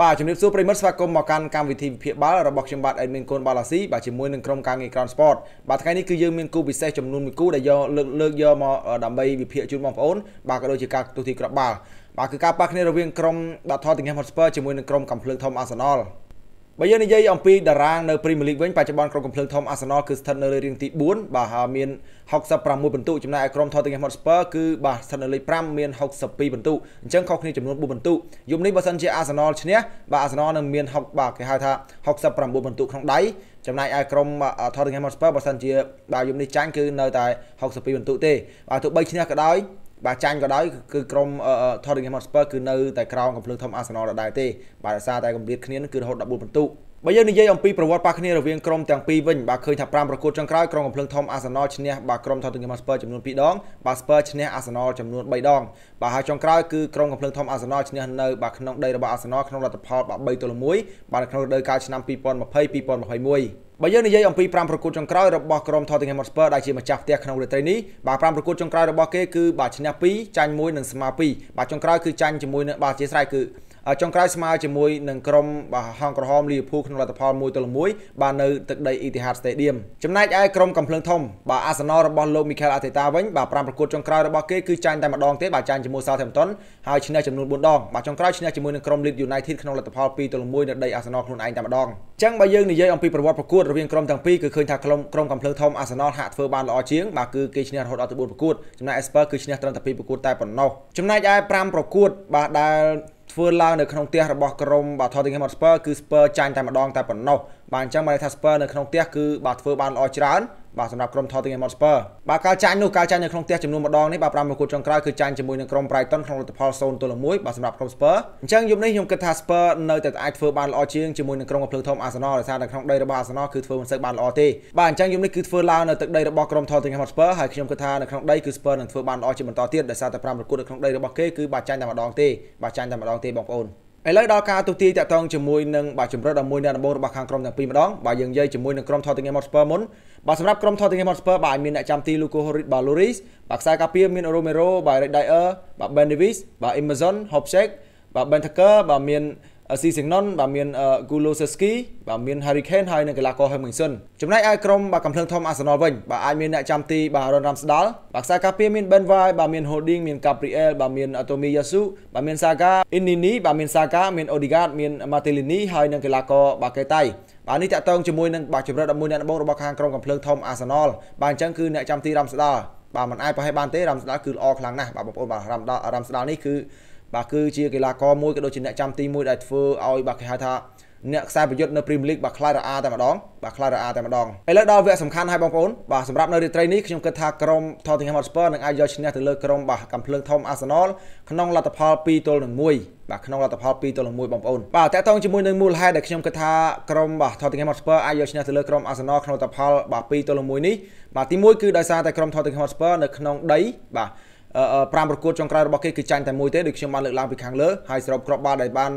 បាទជំរាបសួរប្រិមិត្តស្វាគមន៍មកកាន់កម្មវិធីវិភាគបាល់របស់ខ្ញុំបាទអេមីនកូនបាល់អាស៊ីបាទជាមួយនឹងក្រុមការងារក្រនស្ពតបាទថ្ងៃនេះគឺយើងមានគូពិសេសចំនួនមួយគូដែលយកលើកលើកយកមកដើម្បីវិភាគជូនបងប្អូនបាទក៏ដូចជាការទូទាត់គ្រាប់បាល់បាទគឺការប៉ះគ្នារវាងក្រុមបាត់ថតទាំងហេមហតស្ពឺជាមួយនឹងក្រុមកំភ្លើងធំអាសណលបើយើងនិយាយអំពីតារាងនៅព្រីមៀរលីកវិញបច្ចុប្បន្នក្រុមកំភ្លើងធំអាសនលគឺស្ថិតនៅលើរៀងទី4បាទហើយមាន66ពិន្ទុចំណែកឯក្រុមថតទាំងហ្មតស្ពឺគឺបាទស្ថិតនៅលេខ5មាន62ពិន្ទុអញ្ចឹងខុសគ្នាចំនួន4ពិន្ទុយប់នេះបើសិនជាអាសនលឈ្នះបាទអាសនលនឹងមាន6បាទគេហៅថា69ពិន្ទុក្នុងដៃចំណែកឯក្រុម Tottenham Hotspur បើសិនជាបាទយប់នេះចាញ់គឺនៅតែ62ពិន្ទុទេបាទទោះបីឈ្នះក៏ដោយបាទចាញ់ក៏ដោយគឺក្រុម Tottenham Hotspur គឺនៅតែក្រោមកំភ្លើងធំ Arsenal ដដែលទេបាទដោយសារតែកម្រិតគ្នានឹងគឺរហូត14ពិន្ទុបើយើងនិយាយអំពីប្រវត្តិប៉ះគ្នារវាងក្រុមទាំងពីរវិញបាទឃើញថា5ប្រកួតចុងក្រោយក្រុមកំភ្លើងធំ Arsenal ឈ្នះបាទក្រុម Tottenham Hotspur ចំនួន2ដងបាទ Spurs ឈ្នះ Arsenal ចំនួន3ដងបាទហើយចុងក្រោយគឺក្រុមកំភ្លើងធំ Arsenal ឈ្នះនៅបាទក្នុងដីរបស់ Arsenal ក្នុងលទ្ធផលបាទ3ទល់1បាទក្នុងរដូវកាលឆ្នាំ2020 2021បើយើងនិយាយអំពី5ប្រកួតចុងក្រោយរបស់ក្រុម Tottenham Hotspur ដែលជាម្ចាស់ផ្ទះក្នុងរាត្រីនេះបាទ5ប្រកួតចុងក្រោយរបស់គេគឺបាទឈ្នះ2ចាញ់1និងស្មើ2បាទចុងក្រោយគឺចាញ់ជាមួយនឹងបាទជាស្រ័យគឺចុងក្រោយស្មើជាមួយនឹងក្រុមហងក្រហមលីវភូក្នុងលទ្ធផល1ទល់1បាទនៅទឹកដី Etihad Stadium ចំណែកឯក្រុមកំភ្លើងធំបាទ Arsenal របស់លោក Mikel Arteta វិញបាទ5ប្រកួតចុងក្រោយរបស់គេគឺចាញ់តែម្ដងទេបាទចាញ់ជាមួយ Southampton ហើយឈ្នះចំនួន4ដងបាទចុងក្រោយឈ្នះជាមួយនឹងក្រុម Leeds United ក្នុងលទ្ធផល2ទល់1នៅដី Arsenal ខ្លួនឯងតែម្ដងចឹងបើយើងនិយាយអំពីប្រវត្តិប្រកួតរវាងក្រុមទាំងពីរគឺឃើញថាក្រុមក្រុមកំភ្លើងធំ Arsenal ហាក់ធ្វើបានល្អជាងបាទគឺគេឈ្នះរហូតដល់14ប្រកួតចំណែក Spurs គឺឈ្នះត្រឹមតែ2ប្រកួតតែប៉ុណ្ណោះចំណែកឯ5ប្រកួតបាទដែលធ្វើឡើងនៅក្នុងផ្ទះរបស់ក្រុមបាទ Tottenham Hotspur គឺ Spurs ចាញ់តែម្ដងតែប៉ុណ្ណោះបាទអញ្ចឹងបានន័យថា Spurs នៅក្នុងផ្ទះគឺបាទធ្វើបានល្អច្រើនបាទសម្រាប់ក្រុម Tottenham Hotspur បាទការចាញ់នោះការចាញ់នៅក្នុងផ្ទះចំនួនម្ដងនេះបាទ5ប្រកួតចុងក្រោយគឺចាញ់ជាមួយនឹងក្រុម Brighton ក្នុងលទ្ធផល0ទល់1បាទសម្រាប់ក្រុម Spurs អញ្ចឹងយប់នេះខ្ញុំគិតថា Spurs នៅតែអាចធ្វើបានល្អជាងជាមួយនឹងក្រុមកភ្លើងធំ Arsenal ដោយសារតែក្នុងដីរបស់ Arsenal គឺធ្វើមិនសូវបានល្អទេបាទអញ្ចឹងយប់នេះគឺធ្វើឡើងនៅទឹកដីរបស់ក្រុម Tottenham Hotspur ហើយខ្ញុំគិតថានៅក្នុងដីគឺ Spurs នឹងធ្វើបានល្អជាបន្តទៀតដោយសារតែ5ប្រកួតនៅក្នុងដីរបស់គេគឺបាទចាញ់តែម្ដងទេបាទចាញ់តែម្ដងទេបងប្អូនឥឡូវដល់ការទស្សទាយតាក់ទងជាមួយនឹងបាទជំរឿនដល់មួយអ្នកដំបូងរបស់ខាងក្រុមទាំងពីរម្ដងបាទយើងនិយាយជាមួយនឹងក្រុម Tottenham Hotspur មុនបាទសម្រាប់ក្រុម Tottenham Hotspur បាទមានអ្នកចាំទី Luko Horit បាទ Lloris បាទខ្សែការពារមាន Romero បាទ Red Dyer បាទ Ben Davies បាទ Emerson Hopshek បាទ Ben Tucker បាទមានស៊ីសេងណុនបាទមានគូឡូសេស្គីបាទមាន Harry Kane ហើយនិងកីឡាករ Hemingson ចំណែកឯក្រុមបាទកំភ្លើងធំ Arsenal វិញបាទអាចមានអ្នកចាំទីបាទ Ron Ramsdale បាទខ្សែការពារមាន Ben White បាទមាន Holding មាន Gabriel បាទមាន Tomiyasu បាទមាន Saga Innini បាទមាន Saga មាន Odegaard មាន Martinelli ហើយនិងកីឡាករបាទកេតៃបាទនេះតាក់ទងជាមួយនឹងបាទជម្រើស11អ្នកដំបូងរបស់ខាងក្រុមកំភ្លើងធំ Arsenal បាទអញ្ចឹងគឺអ្នកចាំទី Ramsdale បាទមិនអាចប្រហែលបានទេ Ramsdale គឺល្អខ្លាំងណាស់បាទបងប្អូនបាទ Ramsdale Ramsdale នេះគឺបាទគឺជាកីឡាករមួយក៏ដូចជាអ្នកចាំទី1ដែលធ្វើឲ្យបាទគេហៅថាអ្នកខ្សែប្រយុទ្ធនៅ Premier League បាទខ្លាយរអាតែម្ដងបាទខ្លាយរអាតែម្ដងឥឡូវដល់វគ្គសំខាន់ហើយបងប្អូនបាទសម្រាប់នៅរាត្រីនេះខ្ញុំគិតថាក្រុម Tottenham Hotspur នឹងអាចយកឈ្នះទៅលើក្រុមបាទកំភ្លើងធំ Arsenal ក្នុងលទ្ធផល2ទល់នឹង1បាទក្នុងលទ្ធផល2ទល់នឹង1បងប្អូនបាទតកតងជាមួយនឹងមូលហេតុដែលខ្ញុំគិតថាក្រុមបាទ Tottenham Hotspur អាចយកឈ្នះទៅលើក្រុម Arsenal ក្នុងលទ្ធផលបាទ2ទល់នឹង1នេះបាទទី1គឺដោយសារតែក្រុម Tottenham Hotspur នៅក្នុងដីបាទ5ប្រកួតចុងក្រោយរបស់គេគឺចាញ់តែមួយទេដូចខ្ញុំបានលើកឡើងពីខាងលើហើយសរុបគ្រាប់បាល់ដែលបាន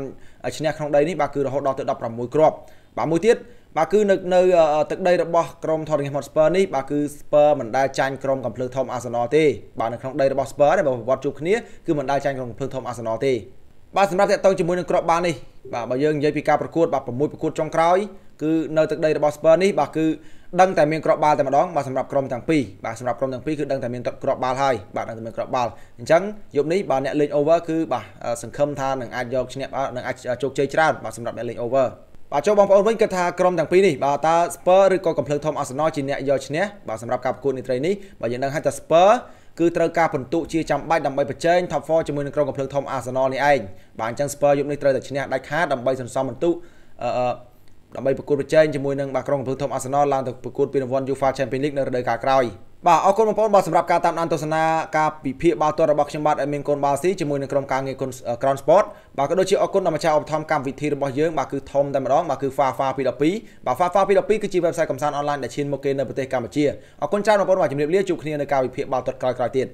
ឈ្នះក្នុងដីនេះបាទគឺរហូតដល់ទៅ16គ្រាប់បាទមួយទៀតបាទគឺនៅនៅទឹកដីរបស់ក្រុម Tottenham Hotspur នេះបាទគឺ Spur មិនដែលចាញ់ក្រុមកំភ្លើងធំ Arsenal ទេបាទនៅក្នុងដីរបស់ Spur ដែលប្រវត្តិជួបគ្នាគឺមិនដែលចាញ់ក្រុមកំភ្លើងធំ Arsenal ទេបាទសម្រាប់តកតងជាមួយនឹងគ្រាប់បាល់នេះបាទបើយើងនិយាយពីការប្រកួតបាទ6ប្រកួតចុងក្រោយគឺនៅទឹកដីរបស់ Spurs នេះបាទគឺដឹងតែមានក្របបាល់តែម្ដងបាទសម្រាប់ក្រុមទាំងពីរបាទសម្រាប់ក្រុមទាំងពីរគឺដឹងតែមានក្របបាល់ហើយបាទដឹងតែមានក្របបាល់អញ្ចឹងយប់នេះបាទអ្នកលេង over គឺបាទសង្ឃឹមថានឹងអាចយកឈ្នះនឹងអាចជោគជ័យច្រើនបាទសម្រាប់អ្នកលេង over បាទចូលបងប្អូនវិញគិតថាក្រុមទាំងពីរនេះបាទតើ Spurs ឬក៏កំភ្លើងធំ Arsenal ជាអ្នកយកឈ្នះបាទសម្រាប់ការប្រកួតនាត្រីនេះបាទយើងដឹងហើយថា Spurs គឺត្រូវការពិន្ទុជាចាំបាច់ដើម្បីប្រជែង top 4ជាមួយនឹងក្រុមកំភ្លើងធំ Arsenal នេះឯងបាទអញ្ចឹង Spurs យប់នេះត្រូវតែឈ្នះដាច់ខាតដើម្បីសន្សំពិន្ទុអឺដើម្បីប្រកួតប្រជែងជាមួយនឹងបាទក្រុមកំពូលធំ Arsenal ឡើងទៅប្រកួតពានរង្វាន់ UEFA Champions League នៅរដូវកាលក្រោយបាទអរគុណបងប្អូនបាទសម្រាប់ការតាមដានទស្សនាការពិភាក្សាបាល់ទាត់របស់ខ្ញុំបាទអេមីនកូនបាល់ស៊ីជាមួយនឹងក្រុមការងារ Crown Sport បាទក៏ដូចជាអរគុណដល់ម្ចាស់ឧបត្ថម្ភកម្មវិធីរបស់យើងបាទគឺធំតែម្ដងបាទគឺ Fafa 212បាទ Fafa 212គឺជា website កំសាន្តអនឡាញដែលឈានមកគេនៅប្រទេសកម្ពុជាអរគុណច្រើនបងប្អូនបាទជំរាបលាជួបគ្នានៅការវិភាគបាល់ទាត់ក្រោយៗទៀត